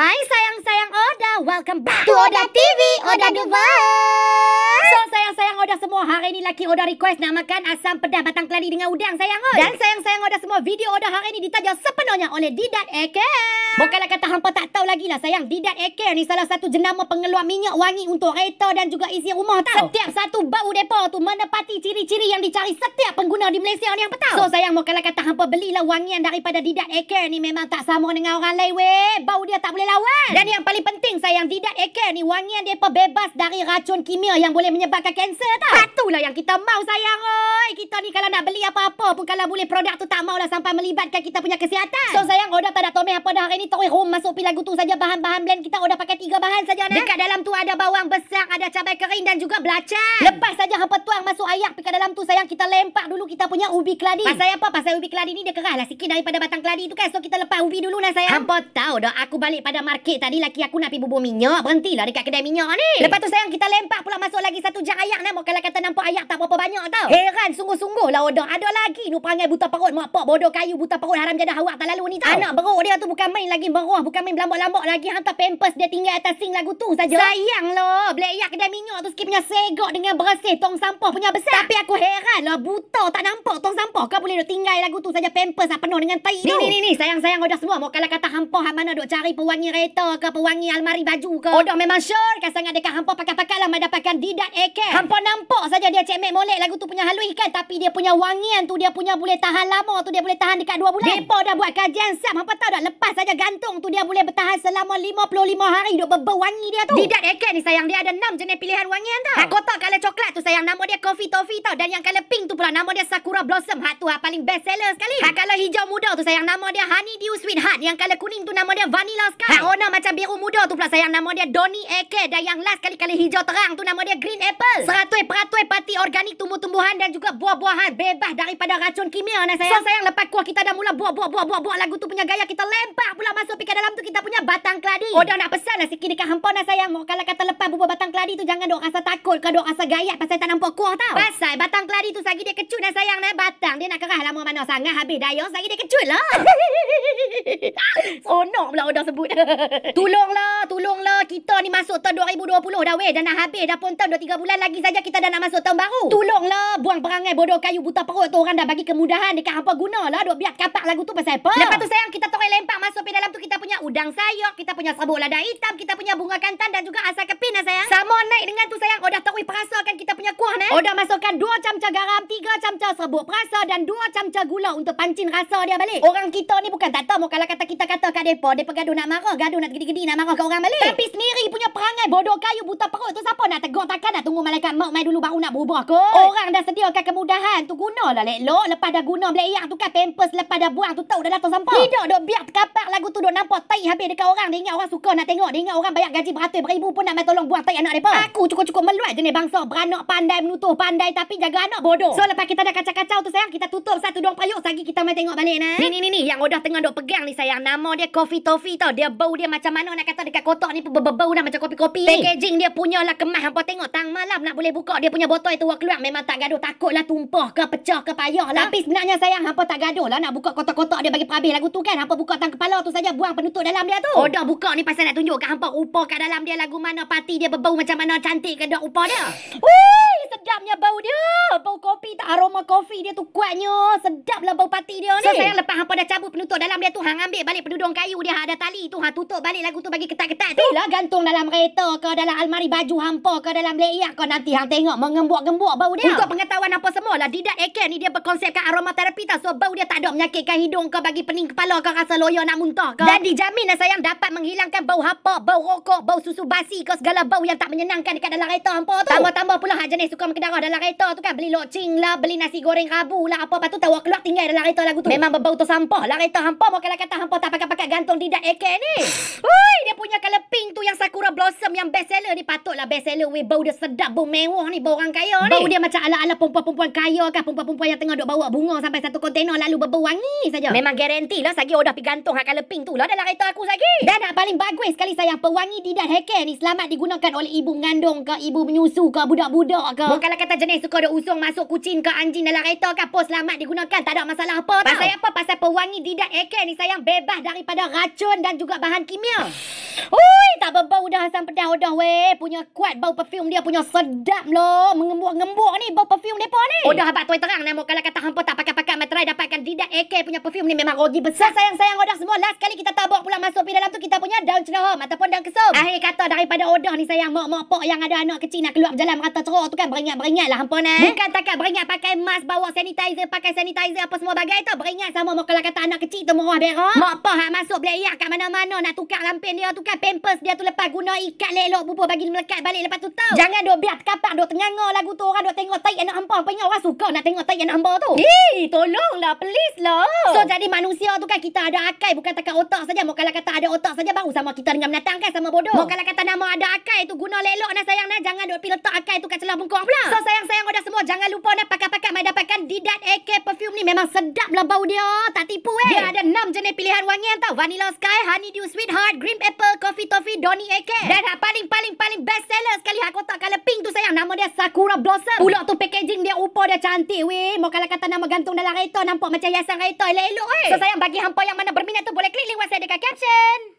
Hai sayang-sayang Oda, welcome back to Oda TV, Oda Duvall. So sayang-sayang Oda semua, hari ini laki Oda request nak makan asam pedas batang keladi dengan udang sayang Oda. Dan sayang-sayang Oda semua, video Oda hari ini ditaja sepenuhnya oleh Didat AK. Bukanlah kata hampa tak tahu lagi lah sayang. Didat AK ni salah satu jenama pengeluar minyak wangi untuk kereta dan juga isi rumah tau. Setiap satu bau depa tu menepati ciri-ciri yang dicari setiap pengguna di Malaysia ni yang petang. So sayang, bukanlah kata hampa belilah wangian daripada Didat AK ni memang tak sama dengan orang lain weh. Bau dia tak boleh lawan. Dan yang paling penting sayang tidak AK ni wangian dia bebas dari racun kimia yang boleh menyebabkan kanser tau. Patulah yang kita mau sayang oi. Kita ni kalau nak beli apa-apa pun kalau boleh produk tu tak maulah sampai melibatkan kita punya kesihatan. So sayang order tak ada tomel apa dah hari ni terus home masuk pilih lagu tu saja bahan-bahan blend kita order pakai tiga bahan saja nah. Dekat dalam tu ada bawang besar, ada cabai kering dan juga belacan. Lepas saja hempa tuang masuk ayak pergi dalam tu sayang kita lempak dulu kita punya ubi keladi. Pasal apa? Pasal ubi keladi ni dia kerahlah sikit daripada batang keladi tu kan. So kita lepas ubi dulu nah sayang. Hampa tahu dah aku balik pada market tadi laki aku nak pergi bubur minyak berhentilah dekat kedai minyak ni lepas tu sayang kita lempar pula masuk lagi satu jar ayak nak kalau kata nampak ayak tak berapa banyak tau heran sungguh-sungguh lah odoh ada lagi nu perangai buta perut mak pak bodoh kayu buta perut haram jadah awak tak lalu ni tau anak beruk dia tu bukan main lagi beruah bukan main lambat-lambat lagi hantar pempes dia tinggal atas sing lagu tu saja sayang lah beli ayak kedai minyak tu sikit punya segok dengan bersih tong sampah punya besar tapi aku heran lah buta tak nampak tong sampah kau boleh tinggal lagu tu saja pampers lah penuh dengan tai ni ni ni sayang-sayang odoh semua mau kalau kata hampa mana duk cari peluang pewangi reta ke pewangi almari baju ke Odoh memang sure Kan sangat dekat hampa pakai-pakai lah Mendapatkan didat AK Hampa nampak saja dia cik Mac molek Lagu tu punya halu ikan Tapi dia punya wangian tu Dia punya boleh tahan lama tu Dia boleh tahan dekat 2 bulan Mepo dah buat kajian sam Hampa tahu dah lepas saja gantung tu Dia boleh bertahan selama 55 hari Duk berwangi dia tu Didat AK ni sayang Dia ada 6 jenis pilihan wangian tau Hak kotak kalau coklat tu sayang Nama dia coffee toffee tau Dan yang kalau pink tu pula Nama dia sakura blossom Hak tu hak paling best seller sekali Hak kalau hijau muda tu sayang Nama dia honey dew sweet. sweetheart Yang kalau kuning tu nama dia vanilla sky Hak warna oh, macam biru muda tu pula sayang nama dia Doni AK dan yang last kali-kali hijau terang tu nama dia Green Apple. Seratus peratus pati organik tumbuh-tumbuhan dan juga buah-buahan bebas daripada racun kimia nah sayang. So, sayang lepas kuah kita dah mula buah buah buah buah buah lagu tu punya gaya kita lempar pula masuk pika dalam tu kita punya batang keladi. Oh dah nak pesan lah sikit dekat hempau nah sayang. Mau kalau kata lepas buah batang keladi tu jangan dok rasa takut ke dok rasa gaya pasal tak nampak kuah tau. Pasal batang keladi tu sagi dia kecut nah sayang nah batang dia nak kerah lama mana sangat habis daya sagi dia kecut lah. oh no pula udah sebut tolonglah, tolonglah. Kita ni masuk tahun 2020 dah weh. Dah nak habis. Dah pun tahun dah 3 bulan lagi saja kita dah nak masuk tahun baru. Tolonglah. Buang perangai bodoh kayu buta perut tu orang dah bagi kemudahan. Dekat apa guna lah. Duk biar kapak lagu tu pasal apa. Lepas tu sayang kita torek lempak masuk pergi dalam tu. Kita punya udang sayur. Kita punya sabuk lada hitam. Kita punya bunga kantan dan juga asal kepin lah sayang. Sama naik dengan tu sayang. Oh dah torek perasa kan kita punya kuah ni. Oh dah masukkan 2 camca garam. 3 camca sabuk perasa. Dan 2 camca gula untuk pancin rasa dia balik. Orang kita ni bukan tak tahu. Kalau kata kita kata kat depo, depo gaduh nak marah marah gaduh nak gedi-gedi nak marah kat orang balik. Tapi sendiri punya perangai bodoh kayu buta perut tu siapa nak tegur takkan nak tunggu malaikat mak mai dulu baru nak berubah ke? Oh. Orang dah sediakan kemudahan tu gunalah lelok lepas dah guna beli air tu kan pampers lepas dah buang tu tahu dah datang sampah. Tidak dok biar terkapak lagu tu dok nampak tai habis dekat orang dia ingat orang suka nak tengok dia ingat orang bayar gaji beratus beribu pun nak mai tolong buang tai anak depa. Aku cukup-cukup meluat jenis bangsa beranak pandai menutup pandai tapi jaga anak bodoh. So lepas kita dah kacau-kacau tu sayang kita tutup satu dong payuk lagi kita mai tengok balik nah. Ni ni ni yang udah tengah dok pegang ni sayang nama dia Coffee Toffee tau dia bau dia macam mana nak kata dekat kotak ni pun bau dah macam kopi-kopi. Hey. Packaging dia punya lah kemas. Hampa tengok tang malam nak boleh buka dia punya botol itu keluar. Memang tak gaduh. Takut lah tumpah ke pecah ke payah lah. Tapi sebenarnya sayang hampa tak gaduh lah nak buka kotak-kotak dia bagi perhabis lagu tu kan. Hampa buka tang kepala tu saja buang penutup dalam dia tu. Oh dah buka ni pasal nak tunjuk kat hampa rupa kat dalam dia lagu mana pati dia berbau macam mana cantik ke dah rupa dia. Wuih sedapnya bau dia. Bau kopi tak aroma kopi dia tu kuatnya. Sedap lah bau pati dia ni. So sayang lepas hampa dah cabut penutup dalam dia tu hang ambil balik pendudung kayu dia ada tali tu hang Ah, tutup balik lagu tu bagi ketat-ketat tu. Bila gantung dalam kereta ke dalam almari baju hampa ke dalam leiak kau nanti hang tengok mengembuk-gembuk bau dia. Untuk pengetahuan apa semua lah didak Eken ni dia berkonsepkan aromaterapi tau. So bau dia tak ada menyakitkan hidung ke bagi pening kepala ke rasa loya nak muntah ke. Dan dijamin lah sayang dapat menghilangkan bau hapa, bau rokok, bau susu basi ke segala bau yang tak menyenangkan dekat dalam kereta hampa tu. Tambah-tambah pula hak jenis suka berkedara dalam kereta tu kan beli locing lah, beli nasi goreng rabu lah apa patu tahu keluar tinggal dalam kereta lagu tu. Memang berbau tu sampah lah kereta hampa. Mungkinlah kata hampa tak pakai-pakai gantung didak Eken ni. Ui, dia punya color pink tu yang sakura blossom yang best seller ni patutlah best seller weh bau dia sedap bau mewah ni bau orang kaya ni. Bau dia macam ala-ala perempuan-perempuan kaya kah perempuan-perempuan yang tengah duk bawa bunga sampai satu kontena lalu berbau wangi saja. Memang garanti lah sagi udah pergi gantung hak color pink tu lah dalam kereta aku sagi. Dan nak paling bagus sekali sayang pewangi didat hair ni selamat digunakan oleh ibu mengandung ke ibu menyusu ke budak-budak ke. Bukanlah kata jenis suka ada usung masuk kucing ke anjing dalam kereta kah. Pos selamat digunakan tak ada masalah apa. Pasal apa? Pasal pewangi didat hair ni sayang bebas daripada racun dan juga bahan kimia. Ui, tak berbau dah asam pedas udah weh. Punya kuat bau perfume dia punya sedap loh. Mengembuk-ngembuk ni bau perfume depa ni. Udah habaq tuai terang nak kalau kata hangpa tak pakai-pakai materai dapatkan didak AK punya perfume ni memang rugi besar. Sayang-sayang udah semua last kali kita tabuk pula masuk pi dalam tu kita punya daun cerahom ataupun daun kesum. Akhir kata daripada udah ni sayang mak-mak pak yang ada anak kecil nak keluar berjalan merata cerok tu kan beringat-beringat lah hangpa ni. Bukan takat beringat pakai mask bawa sanitizer pakai sanitizer apa semua bagai tu beringat sama mak kalau kata anak kecil tu murah berak. Mak pak hak masuk beli air kat mana-mana mana nak tukar lampin dia, tukar pampers dia tu lepas guna ikat lelok bubur bagi melekat balik lepas tu tau. Jangan duk biar terkapar, duk tengangga lagu tu orang duk tengok tai anak hampa. Apa ingat orang suka nak tengok tai anak hampa tu? Hei, tolonglah, please lah. So jadi manusia tu kan kita ada akal bukan takat otak saja. Mau kalau kata ada otak saja baru sama kita dengan menatang kan sama bodoh. Mau kalau kata nama ada akal tu guna lelok nak sayang nak jangan duk pi letak akal tu kat celah bengkok pula. So sayang-sayang ada semua jangan lupa nak pakai-pakai mai dapatkan Didat AK perfume ni. Memang sedaplah bau dia. Tak tipu eh. Dia ada enam jenis pilihan wangian tau. Vanilla Sky, Honeydew Sweetheart, Green Apple, Coffee Toffee, Donny AK. Dan hak paling-paling-paling best seller sekali hak kotak color pink tu sayang. Nama dia Sakura Blossom. Pulak tu packaging dia upah dia cantik weh. Mau kalau kata nama gantung dalam reto nampak macam hiasan reto elok-elok eh. So sayang bagi hampa yang mana berminat tu boleh klik link WhatsApp dekat caption.